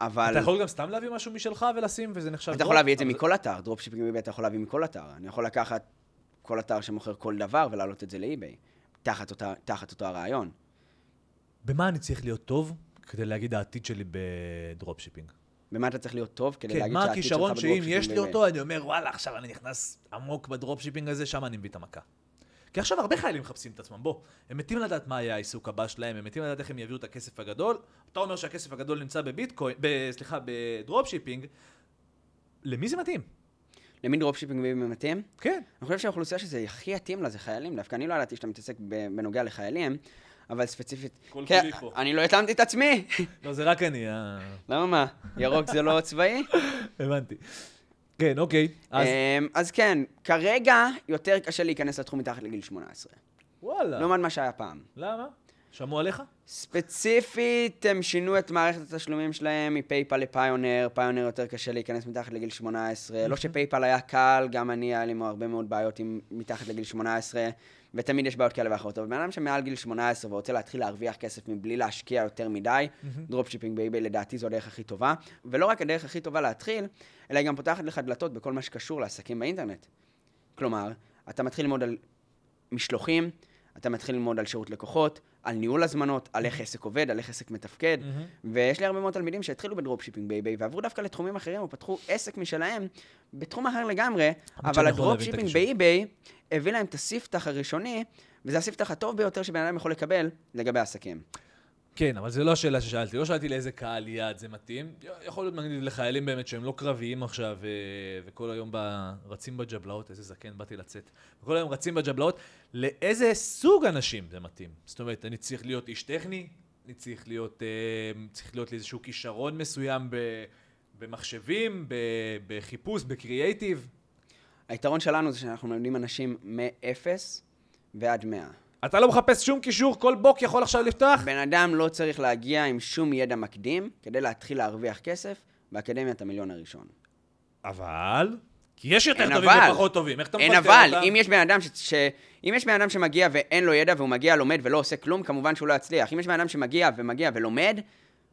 אבל... אתה יכול גם סתם להביא משהו משלך ולשים, וזה נחשב... אתה יכול להביא את זה מכל אתר, דרופשיפינג אתה יכול להביא מכל אתר. אני יכול לקחת כל אתר שמוכר כל דבר ולהעלות את זה לאיביי, תחת, תחת אותו הרעיון. במה אני צריך להיות טוב כדי להגיד העתיד שלי בדרופשיפינג? במה אתה צריך להיות טוב כדי כן, להגיד שהעתיד שלך בדרופשיפינג... כן, מה הכישרון שאם יש לי אותו, אני אומר, וואלה, עכשיו אני נכנס עמוק בדרופשיפינג הזה, שם אני מביא את המכה. כי עכשיו הרבה חיילים מחפשים את עצמם, בוא, הם מתים לדעת מה היה העיסוק הבא שלהם, הם מתים לדעת איך הם יביאו את הכסף הגדול, אתה אומר שהכסף הגדול נמצא בביטקוין, ב, סליחה, בדרופשיפינג, למי זה מתאים? למין דרופשיפינג מתאים? כן. אני חושב שהאוכלוסייה שזה הכי יתאים לה זה חיילים דווקא. אני לא ידעתי שאתה מתעסק בנוגע לחיילים, אבל ספציפית... כל כן, כולי פה. אני לא התאמתי את עצמי. לא, זה רק אני. אה. למה מה? ירוק זה לא צבאי? הבנתי. כן, אוקיי. אז אמ, כן, כרגע יותר קשה להיכנס לתחום מתחת לגיל 18. וואלה. לעומת מה שהיה פעם. למה? שמעו עליך? ספציפית, הם שינו את מערכת התשלומים שלהם מפייפל לפיונר, פיונר יותר קשה להיכנס מתחת לגיל 18. לא אוקיי. שפייפל היה קל, גם אני היה לי הרבה מאוד בעיות עם מתחת לגיל 18, ותמיד יש בעיות כאלה ואחרות. אבל בן אדם שמעל גיל 18 ורוצה להתחיל להרוויח כסף מבלי להשקיע יותר מדי, דרופשיפינג באיביי לדעתי זו הדרך הכי טובה. ולא רק הדרך הכי טובה להתחיל, אלא היא גם פותחת לך דלתות בכל מה שקשור לעסקים באינטרנט. כלומר, אתה מתחיל ללמוד על משלוחים, אתה מתחיל ללמוד על שירות לקוחות, על ניהול הזמנות, על איך עסק עובד, על איך עסק מתפקד. Mm-hmm. ויש לי הרבה מאוד תלמידים שהתחילו בדרופשיפינג באיביי, ועברו דווקא לתחומים אחרים, או פתחו עסק משלהם, בתחום אחר לגמרי, אבל הדרופשיפינג באיביי הביא להם את הספתח הראשוני, וזה הספתח הטוב ביותר שבן אדם יכול לקבל לגבי עסקים. כן, אבל זו לא השאלה ששאלתי. לא שאלתי לאיזה קהל יעד זה מתאים. יכול להיות, מגניב לחיילים באמת שהם לא קרביים עכשיו, ו... אה, וכל היום ב... רצים בג'בלאות, איזה זקן באתי לצאת. וכל היום רצים בג'בלאות, לאיזה סוג אנשים זה מתאים? זאת אומרת, אני צריך להיות איש טכני, אני צריך להיות, אה, צריך להיות לאיזשהו כישרון מסוים ב... במחשבים, ב... בחיפוש, בקריאייטיב. היתרון שלנו זה שאנחנו מלמדים אנשים מאפס ועד מאה. אתה לא מחפש שום קישור, כל בוק יכול עכשיו לפתוח? בן אדם לא צריך להגיע עם שום ידע מקדים כדי להתחיל להרוויח כסף באקדמיית המיליון הראשון. אבל... כי יש יותר טובים אבל. ופחות טובים, איך אתה מפטר אותם? אין אבל, אותה? אם יש בן אדם ש... ש... אם יש בן אדם שמגיע ואין לו ידע והוא מגיע, לומד ולא עושה כלום, כמובן שהוא לא יצליח. אם יש בן אדם שמגיע ומגיע ולומד,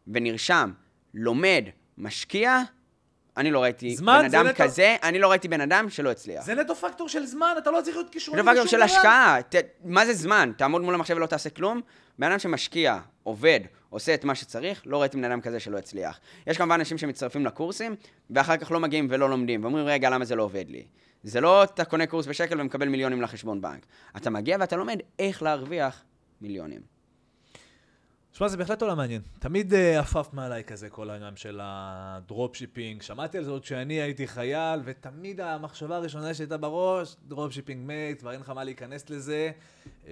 ונרשם, לומד, משקיע, אני לא ראיתי זמן, בן אדם לת... כזה, אני לא ראיתי בן אדם שלא הצליח. זה נטו פקטור של זמן, אתה לא צריך להיות כישרוני בשום דבר. של השקעה, ת... מה זה זמן? תעמוד מול המחשב ולא תעשה כלום? בן אדם שמשקיע, עובד, עושה את מה שצריך, לא ראיתי בן אדם כזה שלא הצליח. יש כמובן אנשים שמצטרפים לקורסים, ואחר כך לא מגיעים ולא לומדים, ואומרים, רגע, למה זה לא עובד לי? זה לא אתה קונה קורס בשקל ומקבל מיליונים לחשבון בנק. אתה מגיע ואתה לומד איך להרוויח מיליונים. תשמע, זה בהחלט עולם מעניין. תמיד אה, עפף מעליי כזה כל העניין של הדרופשיפינג. שמעתי על זה עוד כשאני הייתי חייל, ותמיד המחשבה הראשונה שהייתה בראש, דרופשיפינג מת, כבר אין לך מה להיכנס לזה. Um,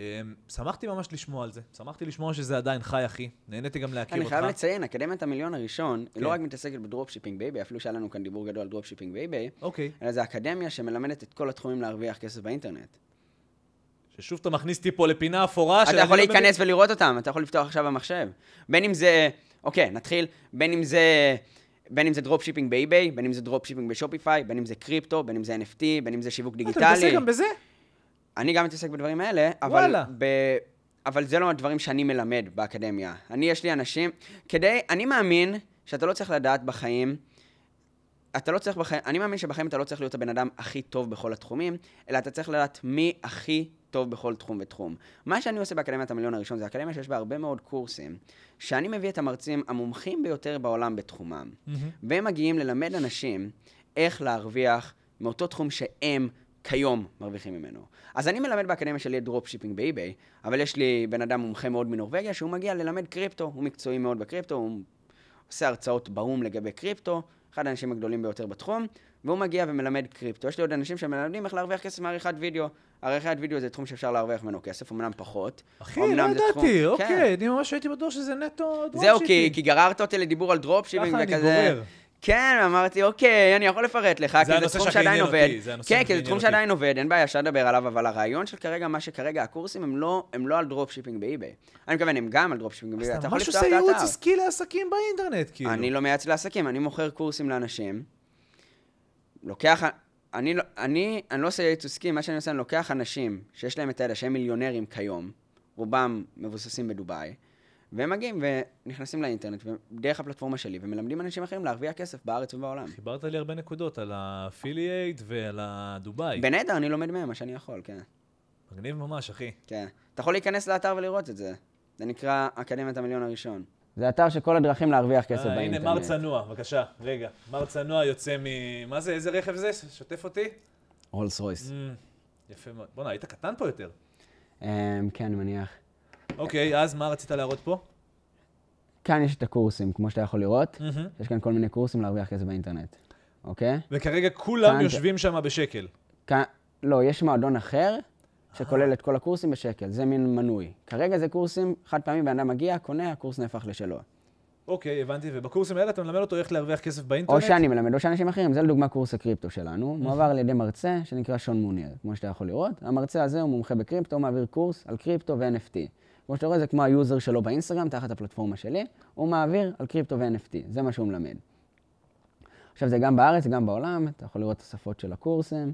שמחתי ממש לשמוע על זה. שמחתי לשמוע שזה עדיין חי, אחי. נהניתי גם להכיר אני אותך. אני חייב לציין, אקדמיית המיליון הראשון, כן. היא לא כן. רק מתעסקת בדרופשיפינג בייבי, אפילו שהיה לנו כאן דיבור גדול על דרופשיפינג בייבי, אוקיי. אלא זה אקדמיה שמלמדת את כל התחומים להרוויח כסף באינטרנט. ששוב אתה מכניס אותי פה לפינה אפורה. אתה יכול לא להיכנס במי... ולראות אותם, אתה יכול לפתוח עכשיו במחשב. בין אם זה, אוקיי, נתחיל, בין אם זה... בין אם זה דרופשיפינג באי-ביי, בין אם זה דרופשיפינג בשופיפיי, בין אם זה קריפטו, בין אם זה NFT, בין אם זה שיווק דיגיטלי. אתה מתעסק גם בזה? אני גם מתעסק בדברים האלה, אבל... וואלה. ב... אבל זה לא הדברים שאני מלמד באקדמיה. אני, יש לי אנשים... כדי... אני מאמין שאתה לא צריך לדעת בחיים... אתה לא צריך בחיים... אני מאמין שבחיים אתה לא צריך להיות הבן אדם הכי טוב בכל התחומים, אלא אתה צריך לדעת מי הכי טוב בכל תחום ותחום. מה שאני עושה באקדמיית המיליון הראשון זה אקדמיה שיש בה הרבה מאוד קורסים, שאני מביא את המרצים המומחים ביותר בעולם בתחומם, mm-hmm. והם מגיעים ללמד אנשים איך להרוויח מאותו תחום שהם כיום מרוויחים ממנו. אז אני מלמד באקדמיה שלי את דרופשיפינג באי-ביי, אבל יש לי בן אדם מומחה מאוד מנורבגיה שהוא מגיע ללמד קריפטו, הוא מקצועי מאוד בקריפטו, הוא עושה הרצאות באו"ם לגבי קריפטו, אחד האנשים הגדולים ביותר בתחום, והוא מגיע ומלמד קריפטו. יש לי עוד אנשים שמלמדים איך להרוויח כסף מעריכת וידאו. עריכת וידאו זה תחום שאפשר להרוויח ממנו כסף, אמנם פחות. אחי, לא ידעתי, תחום... אוקיי, כן. אני ממש הייתי בטוח שזה נטו דרופשיפינג. זהו, כי, כי גררת אותי לדיבור על דרופשיפינג וכזה... ככה אני גורר. כן, אמרתי, אוקיי, אני יכול לפרט לך, כי זה תחום שעדיין עובד. אותי, זה כן, כי זה תחום שעדיין עובד, אין בעיה, אפשר לדבר עליו, אבל הרעיון של כרגע, מה שכרגע הקורסים הם לא, הם לא על דרופשיפינג באי-ביי. אני מקוון, הם גם על דרופשיפינג באי-ביי, אתה יכול לפתוח את האתר. אז אתה ממש עושה ייעוץ עסקי לעסקים באינטרנט, כאילו. אני לא מייעץ לעסקים, אני מוכר קורסים לאנשים. לוקח, אני, לא, אני, אני לא עושה ייעוץ עסקי, מה שאני עושה, אני לוקח אנשים שיש להם את האלה שהם מיליונרים כיום, רובם מבוססים בדובאי, והם מגיעים ונכנסים לאינטרנט דרך הפלטפורמה שלי ומלמדים אנשים אחרים להרוויח כסף בארץ ובעולם. חיברת לי הרבה נקודות על האפילייט ועל הדובאי. בין היתר אני לומד מהם מה שאני יכול, כן. מגניב ממש, אחי. כן. אתה יכול להיכנס לאתר ולראות את זה. זה נקרא אקדמיית המיליון הראשון. זה אתר שכל הדרכים להרוויח כסף אה, באינטרנט. הנה, מר צנוע, בבקשה, רגע. מר צנוע יוצא מ... מה זה, איזה רכב זה? שתף אותי. רולס רויס. Mm, יפה מאוד. בואנה, היית קטן פה יותר. אמ, כן, אני מניח. אוקיי, אז מה רצית להראות פה? כאן יש את הקורסים, כמו שאתה יכול לראות. יש כאן כל מיני קורסים להרוויח כסף באינטרנט, אוקיי? וכרגע כולם יושבים שם בשקל. לא, יש מועדון אחר, שכולל את כל הקורסים בשקל, זה מין מנוי. כרגע זה קורסים, חד פעמים בן אדם מגיע, קונה, הקורס נהפך לשלו. אוקיי, okay, הבנתי, ובקורסים האלה אתה מלמד אותו איך להרוויח כסף באינטרנט? או שאני מלמד, או שאנשים אחרים. זה לדוגמה קורס הקריפטו שלנו, mm-hmm. מועבר על ידי מרצה שנקרא שון מוניאל, כמו שאתה יכול לראות. המרצה הזה הוא מומחה בקריפטו, הוא מעביר קורס על קריפטו ו-NFT. כמו שאתה רואה, זה כמו היוזר שלו באינסטגרם, תחת הפלטפורמה שלי, הוא מעביר על קריפטו ו-NFT, זה מה שהוא מלמד. עכשיו, זה גם בארץ, גם בעולם, אתה יכול לראות את השפות של הקורסים.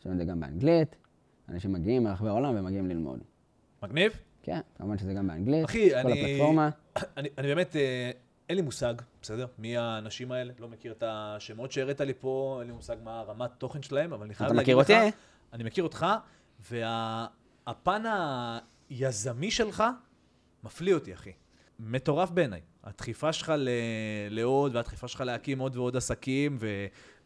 יש את זה גם באנגלית, אנשים מגיעים מרחבי העולם ומגיעים ללמוד. מגניב? כן, כמובן שזה גם באנגלית, אחי, כל אני, הפלטפורמה. אני, אני באמת, אה, אין לי מושג, בסדר? מי האנשים האלה, לא מכיר את השמות שהראית לי פה, אין לי מושג מה רמת תוכן שלהם, אבל אני חייב להגיד לך... אתה מכיר אותי? אני מכיר אותך, והפן וה, היזמי שלך מפליא אותי, אחי. מטורף בעיניי. הדחיפה שלך ל... לעוד, והדחיפה שלך להקים עוד ועוד עסקים,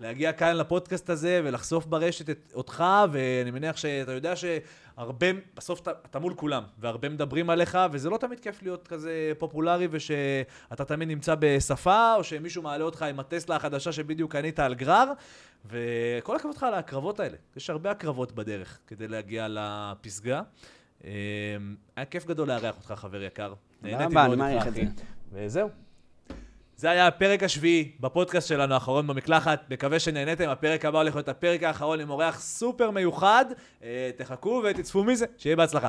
ולהגיע כאן לפודקאסט הזה, ולחשוף ברשת את אותך, ואני מניח שאתה יודע שהרבה, בסוף אתה, אתה מול כולם, והרבה מדברים עליך, וזה לא תמיד כיף להיות כזה פופולרי, ושאתה תמיד נמצא בשפה, או שמישהו מעלה אותך עם הטסלה החדשה שבדיוק קנית על גרר, וכל הכבוד לך על ההקרבות האלה. יש הרבה הקרבות בדרך כדי להגיע לפסגה. אה, היה כיף גדול לארח אותך, חבר יקר. נהניתי מאוד איתך. וזהו. זה היה הפרק השביעי בפודקאסט שלנו, האחרון במקלחת. מקווה שנהניתם, הפרק הבא הולך להיות הפרק האחרון עם אורח סופר מיוחד. אה, תחכו ותצפו מזה, שיהיה בהצלחה.